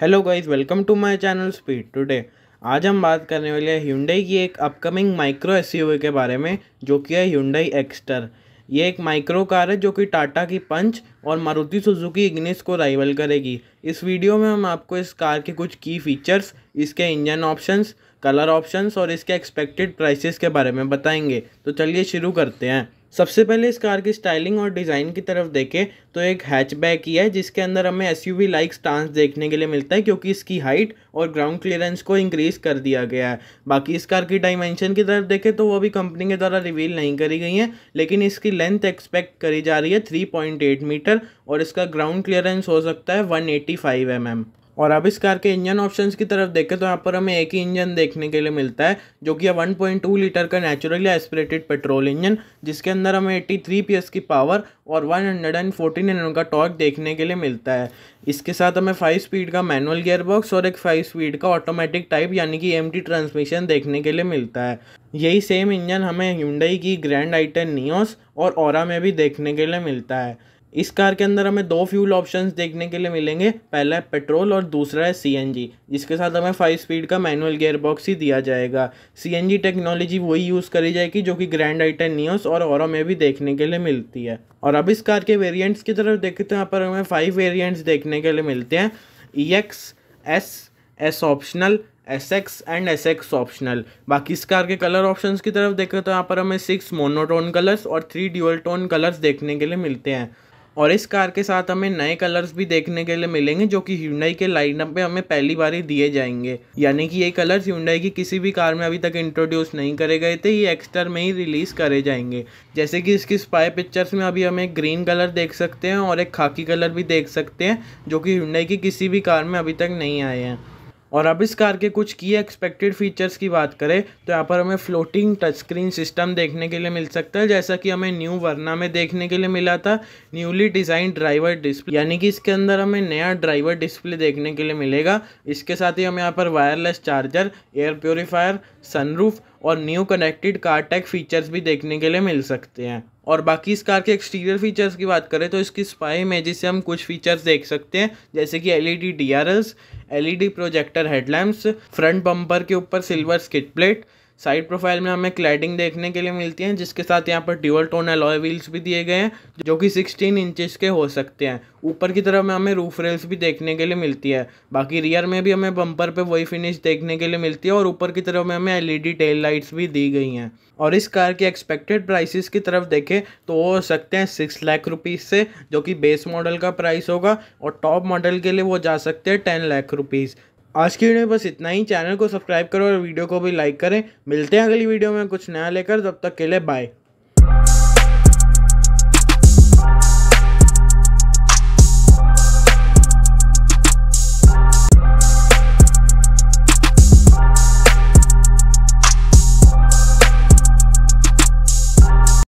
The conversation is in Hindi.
hello guys welcome to my channel speed today आज हम बात करने वाले हैं ह्यूंडई की एक अपकमिंग माइक्रो एसयूवी के बारे में जो कि है ह्यूंडई एक्स्टर ये एक माइक्रो कार है जो कि टाटा की पंच और मारुति सुजुकी इग्निस को राइवल करेगी इस वीडियो में हम आपको इस कार के कुछ की फीचर्स इसके इंजन ऑप्शंस कलर ऑप्शंस और इसके एक्सपेक्टेड प्राइसेस के बारे में बताएंगे तो चलिए शुरू करते हैं सबसे पहले इस कार की स्टाइलिंग और डिज़ाइन की तरफ देखें तो एक हैचबैक ही है जिसके अंदर हमें एस यू लाइक स्टांस देखने के लिए मिलता है क्योंकि इसकी हाइट और ग्राउंड क्लियरेंस को इंक्रीज़ कर दिया गया है बाकी इस कार की डायमेंशन की तरफ देखें तो वो भी कंपनी के द्वारा रिवील नहीं करी गई है लेकिन इसकी लेंथ एक्सपेक्ट करी जा रही है थ्री पॉइंट एट मीटर और इसका ग्राउंड क्लियरेंस हो सकता है one eighty five M M और अब इस कार के इंजन ऑप्शंस की तरफ देखें तो यहाँ पर हमें एक ही इंजन देखने के लिए मिलता है जो कि है 1.2 लीटर का नेचुरली एस्पिरेटेड पेट्रोल इंजन जिसके अंदर हमें 83 थ्री की पावर और 114 हंड्रेड का टॉर्क देखने के लिए मिलता है इसके साथ हमें फाइव स्पीड का मैनुअल गेयरबॉक्स और एक फाइव स्पीड का ऑटोमेटिक टाइप यानी कि एम ट्रांसमिशन देखने के लिए मिलता है यही सेम इंजन हमें हिंडई की ग्रैंड आइटन नियोस और और में भी देखने के लिए मिलता है इस कार के अंदर हमें दो फ्यूल ऑप्शंस देखने के लिए मिलेंगे पहला है पेट्रोल और दूसरा है सीएनजी जिसके साथ हमें फाइव स्पीड का मैनुअल गेयरबॉक्स बॉक्स ही दिया जाएगा सीएनजी टेक्नोलॉजी वही यूज़ करी जाएगी जो कि ग्रैंड आइटन नियोस और औरों में भी देखने के लिए मिलती है और अब इस कार के वेरियंट्स की तरफ देखें तो यहाँ पर हमें फाइव वेरियंट्स देखने के लिए मिलते हैं E X S S optional S X and S X optional बाकी इस कार के कलर ऑप्शंस की तरफ देखें तो यहाँ पर हमें सिक्स मोनोटोन कलर्स और थ्री ड्यूअल टोन कलर्स देखने के लिए मिलते हैं और इस कार के साथ हमें नए कलर्स भी देखने के लिए मिलेंगे जो कि ह्यूंडई के लाइनअप में हमें पहली बार ही दिए जाएंगे यानी कि ये कलर्स ह्यूंडई की किसी भी कार में अभी तक इंट्रोड्यूस नहीं करे गए थे ये एक्स्टर में ही रिलीज़ करे जाएंगे जैसे कि इसकी स्पाई पिक्चर्स में अभी हमें ग्रीन कलर देख सकते हैं और एक खाकी कलर भी देख सकते हैं जो कि ह्यूंडई की किसी भी कार में अभी तक नहीं आए हैं और अब इस कार के कुछ की एक्सपेक्टेड फीचर्स की बात करें तो यहाँ पर हमें फ्लोटिंग टच स्क्रीन सिस्टम देखने के लिए मिल सकता है जैसा कि हमें न्यू वर्ना में देखने के लिए मिला था न्यूली डिज़ाइन ड्राइवर डिस्प्ले यानी कि इसके अंदर हमें नया ड्राइवर डिस्प्ले देखने के लिए मिलेगा इसके साथ ही हमें यहाँ पर wireless charger air purifier sunroof और new connected car tech features भी देखने के लिए मिल सकते हैं और बाकी इस कार के एक्सटीरियर फीचर्स की बात करें तो इसकी स्पाई में से हम कुछ फीचर्स देख सकते हैं जैसे कि LED E D projector headlamps front bumper के ऊपर silver skid plate side profile में हमें क्लैडिंग देखने के लिए मिलती है जिसके साथ यहाँ पर ड्यूअल टोन अलॉय व्हील्स भी दिए गए हैं जो कि 16 इंचेस के हो सकते हैं ऊपर की तरफ में हमें रूफ रेल्स भी देखने के लिए मिलती है बाकी रियर में भी हमें बम्पर पे वही फिनिश देखने के लिए मिलती है और ऊपर की तरफ में हमें एलईडी टेल लाइट्स भी दी गई हैं और इस कार के एक्सपेक्टेड प्राइसेस की तरफ देखें तो वो हो सकते हैं सिक्स लाख रुपीज़ से जो कि बेस मॉडल का प्राइस होगा और टॉप मॉडल के लिए वो जा सकते हैं टेन लाख रुपीज़ आज की वीडियो में बस इतना ही चैनल को सब्सक्राइब करो और वीडियो को भी लाइक करें मिलते हैं अगली वीडियो में कुछ नया लेकर तब तक के लिए बाय